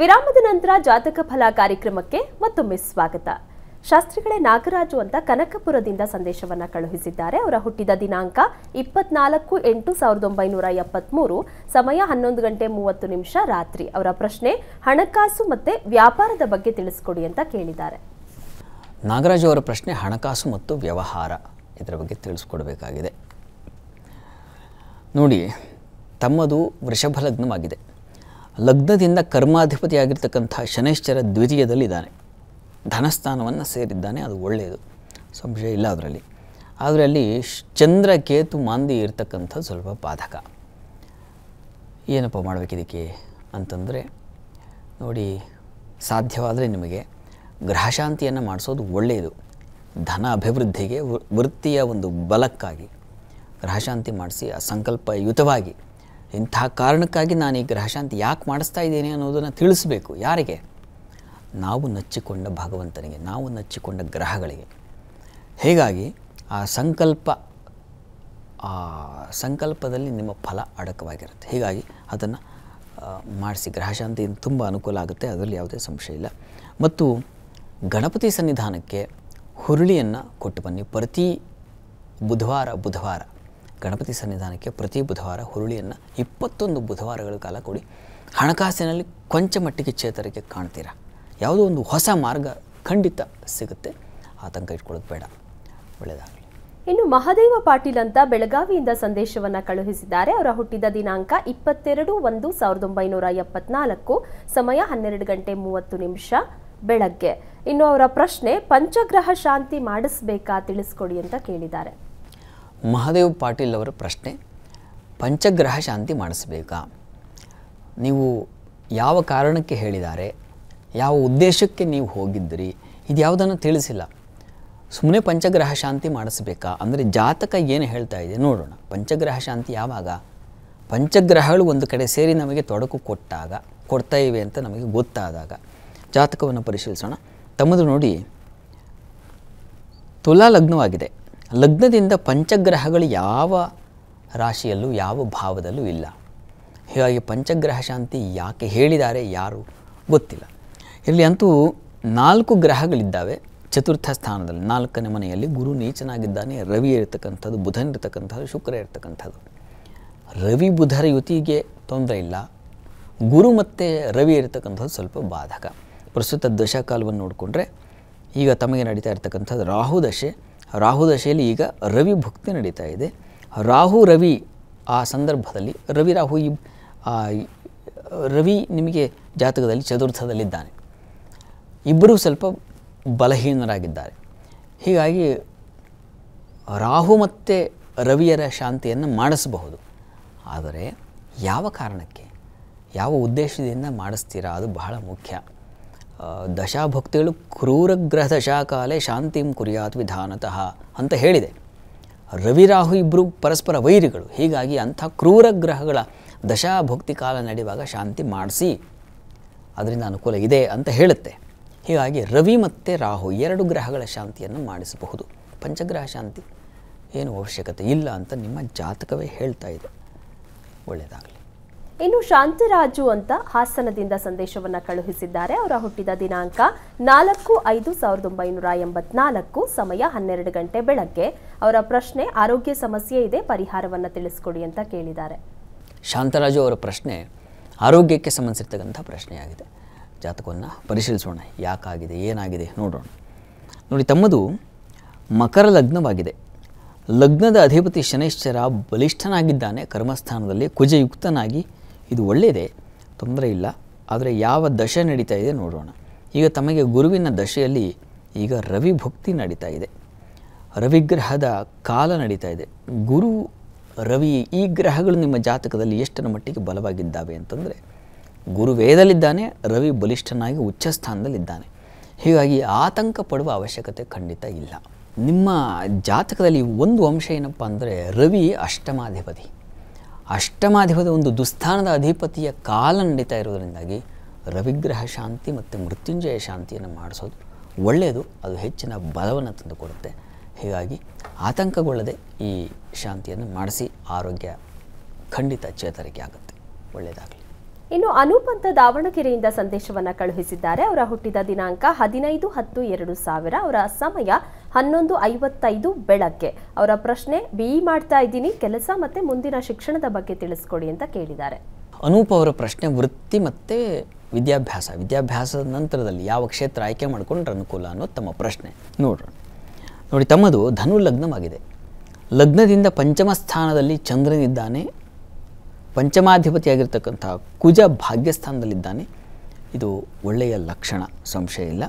ವಿರಾಮದ ನಂತರ ಜಾತಕ ಫಲ ಕಾರ್ಯಕ್ರಮಕ್ಕೆ ಮತ್ತೊಮ್ಮೆ ಸ್ವಾಗತ ಶಾಸ್ತ್ರಿಗಳೇ ನಾಗರಾಜು ಅಂತ ಕನಕಪುರದಿಂದ ಸಂದೇಶವನ್ನ ಕಳುಹಿಸಿದ್ದಾರೆ ಅವರ ಹುಟ್ಟಿದ ದಿನಾಂಕ ಇಪ್ಪತ್ನಾಲ್ಕು ಎಂಟು ಸಾವಿರದ ಒಂಬೈನೂರ ಎಪ್ಪತ್ಮೂರು ಸಮಯ ಹನ್ನೊಂದು ಗಂಟೆ ಮೂವತ್ತು ನಿಮಿಷ ರಾತ್ರಿ ಅವರ ಪ್ರಶ್ನೆ ಹಣಕಾಸು ಮತ್ತೆ ವ್ಯಾಪಾರದ ಬಗ್ಗೆ ತಿಳಿಸ್ಕೊಡಿ ಅಂತ ಕೇಳಿದ್ದಾರೆ ನಾಗರಾಜು ಅವರ ಪ್ರಶ್ನೆ ಹಣಕಾಸು ಮತ್ತು ವ್ಯವಹಾರ ಇದರ ಬಗ್ಗೆ ತಿಳಿಸ್ಕೊಡ್ಬೇಕಾಗಿದೆ ನೋಡಿ ತಮ್ಮದು ವೃಷಭಲಗ್ನವಾಗಿದೆ ಲಗ್ನದಿಂದ ಕರ್ಮಾಧಿಪತಿಯಾಗಿರ್ತಕ್ಕಂಥ ಶನೈಶ್ಚರ ದ್ವಿತೀಯದಲ್ಲಿದ್ದಾನೆ ಧನಸ್ಥಾನವನ್ನು ಸೇರಿದ್ದಾನೆ ಅದು ಒಳ್ಳೆಯದು ಸಂಶಯ ಇಲ್ಲ ಅದರಲ್ಲಿ ಆದರೆ ಅಲ್ಲಿ ಚಂದ್ರ ಕೇತು ಮಾಂದಿ ಇರ್ತಕ್ಕಂಥ ಸ್ವಲ್ಪ ಬಾಧಕ ಏನಪ್ಪ ಮಾಡಬೇಕಿದಕ್ಕೆ ಅಂತಂದರೆ ನೋಡಿ ಸಾಧ್ಯವಾದರೆ ನಿಮಗೆ ಗ್ರಹಶಾಂತಿಯನ್ನು ಮಾಡಿಸೋದು ಒಳ್ಳೆಯದು ಧನ ಅಭಿವೃದ್ಧಿಗೆ ವೃತ್ತಿಯ ಒಂದು ಬಲಕ್ಕಾಗಿ ಗ್ರಹಶಾಂತಿ ಮಾಡಿಸಿ ಆ ಸಂಕಲ್ಪಯುತವಾಗಿ ಇಂಥ ಕಾರಣಕ್ಕಾಗಿ ನಾನು ಈ ಗ್ರಹಶಾಂತಿ ಯಾಕೆ ಮಾಡಿಸ್ತಾ ಇದ್ದೀನಿ ಅನ್ನೋದನ್ನು ತಿಳಿಸ್ಬೇಕು ಯಾರಿಗೆ ನಾವು ನಚ್ಚಿಕೊಂಡ ಭಗವಂತನಿಗೆ ನಾವು ನಚ್ಚಿಕೊಂಡ ಗ್ರಹಗಳಿಗೆ ಹೀಗಾಗಿ ಆ ಸಂಕಲ್ಪ ಆ ಸಂಕಲ್ಪದಲ್ಲಿ ನಿಮ್ಮ ಫಲ ಅಡಕವಾಗಿರುತ್ತೆ ಹೀಗಾಗಿ ಅದನ್ನು ಮಾಡಿಸಿ ಗ್ರಹಶಾಂತಿಯಿಂದ ತುಂಬ ಅನುಕೂಲ ಆಗುತ್ತೆ ಅದರಲ್ಲಿ ಯಾವುದೇ ಸಂಶಯ ಇಲ್ಲ ಮತ್ತು ಗಣಪತಿ ಸನ್ನಿಧಾನಕ್ಕೆ ಹುರುಳಿಯನ್ನು ಕೊಟ್ಟು ಬನ್ನಿ ಪ್ರತಿ ಬುಧವಾರ ಬುಧವಾರ ಗಣಪತಿ ಸನ್ನಿಧಾನಕ್ಕೆ ಪ್ರತಿ ಬುಧವಾರ ಹುರುಳಿಯನ್ನು ಇಪ್ಪತ್ತೊಂದು ಬುಧವಾರಗಳ ಕಾಲ ಕೊಡಿ ಹಣಕಾಸಿನಲ್ಲಿ ಕೊಂಚ ಮಟ್ಟಿಗೆ ಚೇತರಿಕೆ ಕಾಣ್ತೀರಾ ಯಾವುದೋ ಒಂದು ಹೊಸ ಮಾರ್ಗ ಖಂಡಿತ ಸಿಗುತ್ತೆ ಆತಂಕ ಇಟ್ಕೊಳ್ಳೋದು ಬೇಡ ಒಳ್ಳೆಯದಾಗಲಿ ಇನ್ನು ಮಹಾದೇವ ಪಾಟೀಲ್ ಅಂತ ಬೆಳಗಾವಿಯಿಂದ ಸಂದೇಶವನ್ನು ಕಳುಹಿಸಿದ್ದಾರೆ ಅವರ ಹುಟ್ಟಿದ ದಿನಾಂಕ ಇಪ್ಪತ್ತೆರಡು ಒಂದು ಸಾವಿರದ ಒಂಬೈನೂರ ಎಪ್ಪತ್ನಾಲ್ಕು ಸಮಯ ಹನ್ನೆರಡು ಗಂಟೆ ಮೂವತ್ತು ನಿಮಿಷ ಬೆಳಗ್ಗೆ ಇನ್ನು ಅವರ ಪ್ರಶ್ನೆ ಪಂಚಗ್ರಹ ಶಾಂತಿ ಮಾಡಿಸ್ಬೇಕಾ ತಿಳಿಸ್ಕೊಡಿ ಅಂತ ಕೇಳಿದ್ದಾರೆ ಮಹಾದೇವ್ ಪಾಟೀಲ್ ಅವರ ಪ್ರಶ್ನೆ ಪಂಚಗ್ರಹ ಶಾಂತಿ ಮಾಡಿಸ್ಬೇಕಾ ನೀವು ಯಾವ ಕಾರಣಕ್ಕೆ ಹೇಳಿದ್ದಾರೆ ಯಾವ ಉದ್ದೇಶಕ್ಕೆ ನೀವು ಹೋಗಿದ್ದಿರಿ ಇದು ಯಾವುದನ್ನು ತಿಳಿಸಿಲ್ಲ ಸುಮ್ಮನೆ ಪಂಚಗ್ರಹ ಶಾಂತಿ ಮಾಡಿಸ್ಬೇಕಾ ಅಂದರೆ ಜಾತಕ ಏನು ಹೇಳ್ತಾ ಇದೆ ನೋಡೋಣ ಪಂಚಗ್ರಹ ಶಾಂತಿ ಯಾವಾಗ ಪಂಚಗ್ರಹಗಳು ಒಂದು ಕಡೆ ಸೇರಿ ನಮಗೆ ತೊಡಕು ಕೊಟ್ಟಾಗ ಕೊಡ್ತಾ ಇವೆ ಅಂತ ನಮಗೆ ಗೊತ್ತಾದಾಗ ಜಾತಕವನ್ನು ಪರಿಶೀಲಿಸೋಣ ತಮ್ಮದು ನೋಡಿ ತುಲಾ ಲಗ್ನವಾಗಿದೆ ಲಗ್ನದಿಂದ ಪಂಚಗ್ರಹಗಳು ಯಾವ ರಾಶಿಯಲ್ಲೂ ಯಾವ ಭಾವದಲ್ಲೂ ಇಲ್ಲ ಹೀಗಾಗಿ ಪಂಚಗ್ರಹ ಶಾಂತಿ ಯಾಕೆ ಹೇಳಿದ್ದಾರೆ ಯಾರು ಗೊತ್ತಿಲ್ಲ ಇಲ್ಲಿ ಅಂತೂ ನಾಲ್ಕು ಗ್ರಹಗಳಿದ್ದಾವೆ ಚತುರ್ಥ ಸ್ಥಾನದಲ್ಲಿ ನಾಲ್ಕನೇ ಮನೆಯಲ್ಲಿ ಗುರು ನೀಚನಾಗಿದ್ದಾನೆ ರವಿ ಇರತಕ್ಕಂಥದ್ದು ಬುಧನ್ ಇರತಕ್ಕಂಥದ್ದು ಶುಕ್ರ ಇರ್ತಕ್ಕಂಥದ್ದು ರವಿ ಬುಧರ ಯುತಿಗೆ ತೊಂದರೆ ಇಲ್ಲ ಗುರು ಮತ್ತು ರವಿ ಇರತಕ್ಕಂಥದ್ದು ಸ್ವಲ್ಪ ಬಾಧಕ ಪ್ರಸ್ತುತ ದಶಾಕಾಲವನ್ನು ನೋಡಿಕೊಂಡ್ರೆ ಈಗ ತಮಗೆ ನಡೀತಾ ಇರತಕ್ಕಂಥದ್ದು ರಾಹು ದಶೆ ರಾಹು ದಶೆಯಲ್ಲಿ ಈಗ ರವಿ ಭುಕ್ತಿ ನಡೀತಾ ಇದೆ ರಾಹು ರವಿ ಆ ಸಂದರ್ಭದಲ್ಲಿ ರವಿ ರಾಹು ಈ ರವಿ ನಿಮಗೆ ಜಾತಕದಲ್ಲಿ ಚತುರ್ಥದಲ್ಲಿದ್ದಾನೆ ಇಬ್ಬರೂ ಸ್ವಲ್ಪ ಬಲಹೀನರಾಗಿದ್ದಾರೆ ಹೀಗಾಗಿ ರಾಹು ಮತ್ತು ರವಿಯರ ಶಾಂತಿಯನ್ನು ಮಾಡಿಸಬಹುದು ಆದರೆ ಯಾವ ಕಾರಣಕ್ಕೆ ಯಾವ ಉದ್ದೇಶದಿಂದ ಮಾಡಿಸ್ತೀರಾ ಅದು ಬಹಳ ಮುಖ್ಯ ದಶಾಭಕ್ತಿಗಳು ಕ್ರೂರಗ್ರಹ ದಶಾಕಾಲೆ ಶಾಂತಿಂ ಕುರಿಯಾತ್ ವಿಧಾನತಃ ಅಂತ ಹೇಳಿದೆ ರವಿರಾಹು ಇಬ್ಬರು ಪರಸ್ಪರ ವೈರಿಗಳು ಹೀಗಾಗಿ ಅಂಥ ಗ್ರಹಗಳ ದಶಾಭಕ್ತಿ ಕಾಲ ನಡೆಯುವಾಗ ಶಾಂತಿ ಮಾಡಿಸಿ ಅದರಿಂದ ಅನುಕೂಲ ಇದೆ ಅಂತ ಹೇಳುತ್ತೆ ಹೀಗಾಗಿ ರವಿ ಮತ್ತು ರಾಹು ಎರಡು ಗ್ರಹಗಳ ಶಾಂತಿಯನ್ನು ಮಾಡಿಸಬಹುದು ಪಂಚಗ್ರಹ ಶಾಂತಿ ಏನು ಅವಶ್ಯಕತೆ ಇಲ್ಲ ಅಂತ ನಿಮ್ಮ ಜಾತಕವೇ ಹೇಳ್ತಾ ಇದೆ ಒಳ್ಳೆಯದಾಗಲಿ ಇನ್ನು ಶಾಂತರಾಜು ಅಂತ ಹಾಸನದಿಂದ ಸಂದೇಶವನ್ನು ಕಳುಹಿಸಿದ್ದಾರೆ ಅವರ ಹುಟ್ಟಿದ ದಿನಾಂಕ ನಾಲ್ಕು ಐದು ಸಾವಿರದ ಒಂಬೈನೂರ ಎಂಬತ್ನಾಲ್ಕು ಸಮಯ ಹನ್ನೆರಡು ಗಂಟೆ ಬೆಳಗ್ಗೆ ಅವರ ಪ್ರಶ್ನೆ ಆರೋಗ್ಯ ಸಮಸ್ಯೆ ಇದೆ ಪರಿಹಾರವನ್ನು ತಿಳಿಸ್ಕೊಡಿ ಅಂತ ಕೇಳಿದ್ದಾರೆ ಶಾಂತರಾಜು ಅವರ ಪ್ರಶ್ನೆ ಆರೋಗ್ಯಕ್ಕೆ ಸಂಬಂಧಿಸಿರ್ತಕ್ಕಂಥ ಪ್ರಶ್ನೆಯಾಗಿದೆ ಜಾತಕವನ್ನು ಪರಿಶೀಲಿಸೋಣ ಯಾಕಾಗಿದೆ ಏನಾಗಿದೆ ನೋಡೋಣ ನೋಡಿ ತಮ್ಮದು ಮಕರ ಲಗ್ನವಾಗಿದೆ ಲಗ್ನದ ಅಧಿಪತಿ ಶನೈಶ್ಚರ ಬಲಿಷ್ಠನಾಗಿದ್ದಾನೆ ಕರ್ಮಸ್ಥಾನದಲ್ಲಿ ಕುಜಯುಕ್ತನಾಗಿ ಇದು ಒಳ್ಳೆಯದೇ ತೊಂದರೆ ಇಲ್ಲ ಆದರೆ ಯಾವ ದಶೆ ನಡೀತಾ ಇದೆ ನೋಡೋಣ ಈಗ ತಮಗೆ ಗುರುವಿನ ದಶೆಯಲ್ಲಿ ಈಗ ರವಿ ಭಕ್ತಿ ನಡೀತಾ ಇದೆ ರವಿಗ್ರಹದ ಕಾಲ ನಡೀತಾ ಇದೆ ಗುರು ರವಿ ಈ ಗ್ರಹಗಳು ನಿಮ್ಮ ಜಾತಕದಲ್ಲಿ ಎಷ್ಟರ ಮಟ್ಟಿಗೆ ಬಲವಾಗಿದ್ದಾವೆ ಅಂತಂದರೆ ಗುರು ವೇದಲ್ಲಿದ್ದಾನೆ ರವಿ ಬಲಿಷ್ಠನಾಗಿ ಉಚ್ಚ ಸ್ಥಾನದಲ್ಲಿದ್ದಾನೆ ಹೀಗಾಗಿ ಆತಂಕ ಪಡುವ ಅವಶ್ಯಕತೆ ಖಂಡಿತ ಇಲ್ಲ ನಿಮ್ಮ ಜಾತಕದಲ್ಲಿ ಒಂದು ಅಂಶ ಏನಪ್ಪ ಅಂದರೆ ರವಿ ಅಷ್ಟಮಾಧಿಪತಿ ಅಷ್ಟಮಾಧಿಪದ ಒಂದು ದುಸ್ಥಾನದ ಅಧಿಪತಿಯ ಕಾಲ ನಡೀತಾ ಇರೋದರಿಂದಾಗಿ ರವಿಗ್ರಹ ಶಾಂತಿ ಮತ್ತು ಮೃತ್ಯುಂಜಯ ಶಾಂತಿಯನ್ನು ಮಾಡಿಸೋದು ಒಳ್ಳೆಯದು ಅದು ಹೆಚ್ಚಿನ ಬಲವನ್ನು ತಂದುಕೊಡುತ್ತೆ ಹೀಗಾಗಿ ಆತಂಕಗೊಳ್ಳದೆ ಈ ಶಾಂತಿಯನ್ನು ಮಾಡಿಸಿ ಆರೋಗ್ಯ ಖಂಡಿತ ಚೇತರಿಕೆ ಆಗುತ್ತೆ ಒಳ್ಳೆಯದಾಗಲಿ ಇನ್ನು ಅನುಪಂಥ ದಾವಣಗೆರೆಯಿಂದ ಸಂದೇಶವನ್ನು ಕಳುಹಿಸಿದ್ದಾರೆ ಅವರ ಹುಟ್ಟಿದ ದಿನಾಂಕ ಹದಿನೈದು ಹತ್ತು ಎರಡು ಸಾವಿರ ಅವರ ಸಮಯ ಹನ್ನೊಂದು ಐವತ್ತೈದು ಬೆಳಗ್ಗೆ ಅವರ ಪ್ರಶ್ನೆ ಬಿ ಮಾಡ್ತಾ ಇದ್ದೀನಿ ಕೆಲಸ ಮತ್ತು ಮುಂದಿನ ಶಿಕ್ಷಣದ ಬಗ್ಗೆ ತಿಳಿಸ್ಕೊಡಿ ಅಂತ ಕೇಳಿದ್ದಾರೆ ಅನೂಪ್ ಅವರ ಪ್ರಶ್ನೆ ವೃತ್ತಿ ಮತ್ತು ವಿದ್ಯಾಭ್ಯಾಸ ವಿದ್ಯಾಭ್ಯಾಸದ ನಂತರದಲ್ಲಿ ಯಾವ ಕ್ಷೇತ್ರ ಆಯ್ಕೆ ಮಾಡಿಕೊಂಡ್ರೆ ಅನುಕೂಲ ಅನ್ನೋದು ತಮ್ಮ ಪ್ರಶ್ನೆ ನೋಡ್ರಿ ನೋಡಿ ತಮ್ಮದು ಧನು ಲಗ್ನವಾಗಿದೆ ಲಗ್ನದಿಂದ ಪಂಚಮ ಸ್ಥಾನದಲ್ಲಿ ಚಂದ್ರನಿದ್ದಾನೆ ಪಂಚಮಾಧಿಪತಿಯಾಗಿರ್ತಕ್ಕಂಥ ಕುಜ ಭಾಗ್ಯಸ್ಥಾನದಲ್ಲಿದ್ದಾನೆ ಇದು ಒಳ್ಳೆಯ ಲಕ್ಷಣ ಸಂಶಯ ಇಲ್ಲ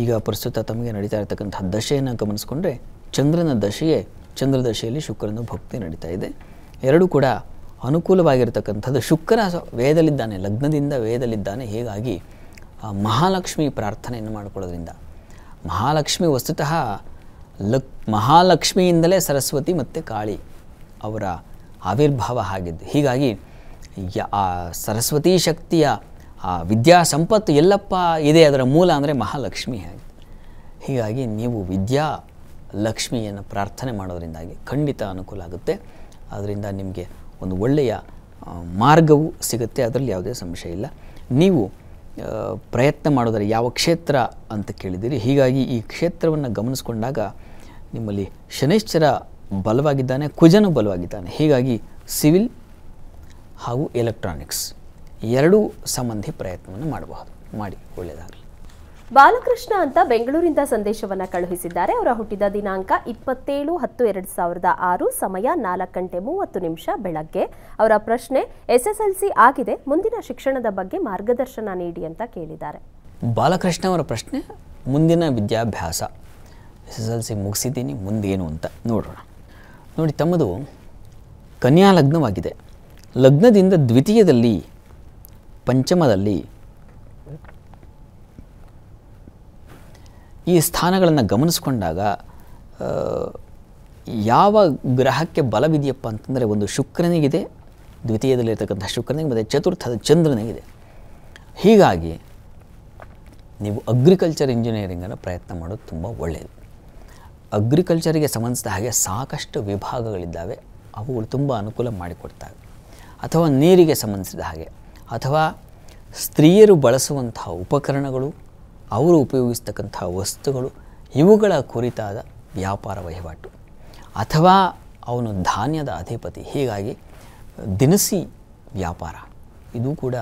ಈಗ ಪ್ರಸ್ತುತ ತಮಗೆ ನಡೀತಾ ಇರತಕ್ಕಂಥ ದಶೆಯನ್ನು ಗಮನಿಸ್ಕೊಂಡ್ರೆ ಚಂದ್ರನ ದಶೆಯೇ ಚಂದ್ರ ಶುಕ್ರನ ಭಕ್ತಿ ನಡೀತಾ ಇದೆ ಎರಡೂ ಕೂಡ ಅನುಕೂಲವಾಗಿರತಕ್ಕಂಥದ್ದು ಶುಕ್ರ ವೇದಲಿದ್ದಾನೆ ಲಗ್ನದಿಂದ ವೇದಲಿದ್ದಾನೆ ಹೀಗಾಗಿ ಮಹಾಲಕ್ಷ್ಮಿ ಪ್ರಾರ್ಥನೆಯನ್ನು ಮಾಡಿಕೊಳ್ಳೋದ್ರಿಂದ ಮಹಾಲಕ್ಷ್ಮಿ ವಸ್ತುತಃ ಲಕ್ ಮಹಾಲಕ್ಷ್ಮಿಯಿಂದಲೇ ಸರಸ್ವತಿ ಮತ್ತು ಕಾಳಿ ಅವರ ಆವಿರ್ಭಾವ ಆಗಿದ್ದು ಹೀಗಾಗಿ ಯಾ ಸರಸ್ವತೀ ಶಕ್ತಿಯ ಆ ವಿದ್ಯಾ ಸಂಪತ್ತು ಎಲ್ಲಪ್ಪ ಇದೆ ಅದರ ಮೂಲ ಅಂದರೆ ಮಹಾಲಕ್ಷ್ಮಿ ಆಗಿದೆ ಹೀಗಾಗಿ ನೀವು ವಿದ್ಯಾ ಲಕ್ಷ್ಮಿಯನ್ನು ಪ್ರಾರ್ಥನೆ ಮಾಡೋದರಿಂದಾಗಿ ಖಂಡಿತ ಅನುಕೂಲ ಆಗುತ್ತೆ ಅದರಿಂದ ನಿಮಗೆ ಒಂದು ಒಳ್ಳೆಯ ಮಾರ್ಗವು ಸಿಗುತ್ತೆ ಅದರಲ್ಲಿ ಯಾವುದೇ ಸಂಶಯ ಇಲ್ಲ ನೀವು ಪ್ರಯತ್ನ ಮಾಡೋದರೆ ಯಾವ ಕ್ಷೇತ್ರ ಅಂತ ಕೇಳಿದ್ದೀರಿ ಹೀಗಾಗಿ ಈ ಕ್ಷೇತ್ರವನ್ನು ಗಮನಿಸ್ಕೊಂಡಾಗ ನಿಮ್ಮಲ್ಲಿ ಶನೈಶ್ಚರ ಬಲವಾಗಿದ್ದಾನೆ ಕುಜನು ಬಲವಾಗಿದ್ದಾನೆ ಹೀಗಾಗಿ ಸಿವಿಲ್ ಹಾಗೂ ಎಲೆಕ್ಟ್ರಾನಿಕ್ಸ್ ಎರಡೂ ಸಂಬಂಧಿ ಪ್ರಯತ್ನವನ್ನು ಮಾಡಬಹುದು ಮಾಡಿ ಒಳ್ಳೆಯದಾಗಲಿ ಬಾಲಕೃಷ್ಣ ಅಂತ ಬೆಂಗಳೂರಿಂದ ಸಂದೇಶವನ್ನು ಕಳುಹಿಸಿದ್ದಾರೆ ಅವರ ಹುಟ್ಟಿದ ದಿನಾಂಕ ಇಪ್ಪತ್ತೇಳು ಹತ್ತು ಎರಡು ಸಾವಿರದ ಆರು ಸಮಯ ನಾಲ್ಕು ಗಂಟೆ ಮೂವತ್ತು ನಿಮಿಷ ಬೆಳಗ್ಗೆ ಅವರ ಪ್ರಶ್ನೆ ಎಸ್ ಎಸ್ ಎಲ್ ಸಿ ಆಗಿದೆ ಮುಂದಿನ ಶಿಕ್ಷಣದ ಬಗ್ಗೆ ಮಾರ್ಗದರ್ಶನ ನೀಡಿ ಅಂತ ಕೇಳಿದ್ದಾರೆ ಬಾಲಕೃಷ್ಣ ಅವರ ಪ್ರಶ್ನೆ ಮುಂದಿನ ವಿದ್ಯಾಭ್ಯಾಸ ಎಸ್ ಎಸ್ ಎಲ್ ಸಿ ಮುಗಿಸಿದ್ದೀನಿ ಮುಂದೇನು ಅಂತ ನೋಡೋಣ ನೋಡಿ ತಮ್ಮದು ಕನ್ಯಾ ಲಗ್ನವಾಗಿದೆ ಲಗ್ನದಿಂದ ದ್ವಿತೀಯದಲ್ಲಿ ಪಂಚಮದಲ್ಲಿ ಈ ಸ್ಥಾನಗಳನ್ನು ಗಮನಿಸ್ಕೊಂಡಾಗ ಯಾವ ಗ್ರಹಕ್ಕೆ ಬಲವಿದೆಯಪ್ಪ ಅಂತಂದರೆ ಒಂದು ಶುಕ್ರನಿಗಿದೆ ದ್ವಿತೀಯದಲ್ಲಿರ್ತಕ್ಕಂಥ ಶುಕ್ರನಿಗೆ ಮತ್ತು ಚತುರ್ಥದ ಚಂದ್ರನಿಗಿದೆ ಹೀಗಾಗಿ ನೀವು ಅಗ್ರಿಕಲ್ಚರ್ ಇಂಜಿನಿಯರಿಂಗನ್ನು ಪ್ರಯತ್ನ ಮಾಡೋದು ತುಂಬ ಒಳ್ಳೆಯದು ಅಗ್ರಿಕಲ್ಚರಿಗೆ ಸಂಬಂಧಿಸಿದ ಹಾಗೆ ಸಾಕಷ್ಟು ವಿಭಾಗಗಳಿದ್ದಾವೆ ಅವುಗಳು ತುಂಬ ಅನುಕೂಲ ಮಾಡಿಕೊಡ್ತವೆ ಅಥವಾ ನೀರಿಗೆ ಸಂಬಂಧಿಸಿದ ಹಾಗೆ ಅಥವಾ ಸ್ತ್ರೀಯರು ಬಳಸುವಂತಹ ಉಪಕರಣಗಳು ಅವರು ಉಪಯೋಗಿಸ್ತಕ್ಕಂಥ ವಸ್ತುಗಳು ಇವುಗಳ ಕುರಿತಾದ ವ್ಯಾಪಾರ ವಹಿವಾಟು ಅಥವಾ ಅವನು ಧಾನ್ಯದ ಅಧಿಪತಿ ಹೀಗಾಗಿ ದಿನಸಿ ವ್ಯಾಪಾರ ಇದು ಕೂಡ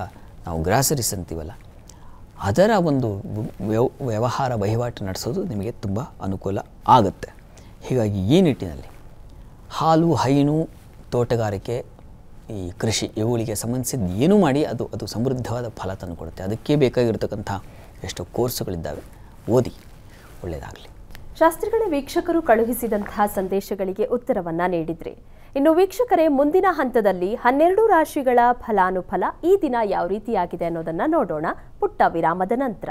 ನಾವು ಗ್ರಾಸರಿಸಂತೀವಲ್ಲ ಅಂತೀವಲ್ಲ ಅದರ ಒಂದು ವ್ಯವಹಾರ ವಹಿವಾಟು ನಡೆಸೋದು ನಿಮಗೆ ತುಂಬ ಅನುಕೂಲ ಆಗುತ್ತೆ ಹೀಗಾಗಿ ಈ ನಿಟ್ಟಿನಲ್ಲಿ ಹಾಲು ಹೈನು ತೋಟಗಾರಿಕೆ ಈ ಕೃಷಿ ಇವುಗಳಿಗೆ ಸಂಬಂಧಿಸಿದ ಏನು ಮಾಡಿ ಅದು ಅದು ಸಮೃದ್ಧವಾದ ಫಲ ತಂದು ಕೊಡುತ್ತೆ ಅದಕ್ಕೆ ಬೇಕಾಗಿರ್ತಕ್ಕಂಥ ಎಷ್ಟೋ ಕೋರ್ಸುಗಳಿದ್ದಾವೆ ಓದಿ ಒಳ್ಳೆಯದಾಗಲಿ ಶಾಸ್ತ್ರಿಗಳ ವೀಕ್ಷಕರು ಕಳುಹಿಸಿದಂತಹ ಸಂದೇಶಗಳಿಗೆ ಉತ್ತರವನ್ನ ನೀಡಿದ್ರಿ ಇನ್ನು ವೀಕ್ಷಕರೇ ಮುಂದಿನ ಹಂತದಲ್ಲಿ ಹನ್ನೆರಡು ರಾಶಿಗಳ ಫಲಾನುಫಲ ಈ ದಿನ ಯಾವ ರೀತಿಯಾಗಿದೆ ಅನ್ನೋದನ್ನ ನೋಡೋಣ ಪುಟ್ಟ ವಿರಾಮದ ನಂತರ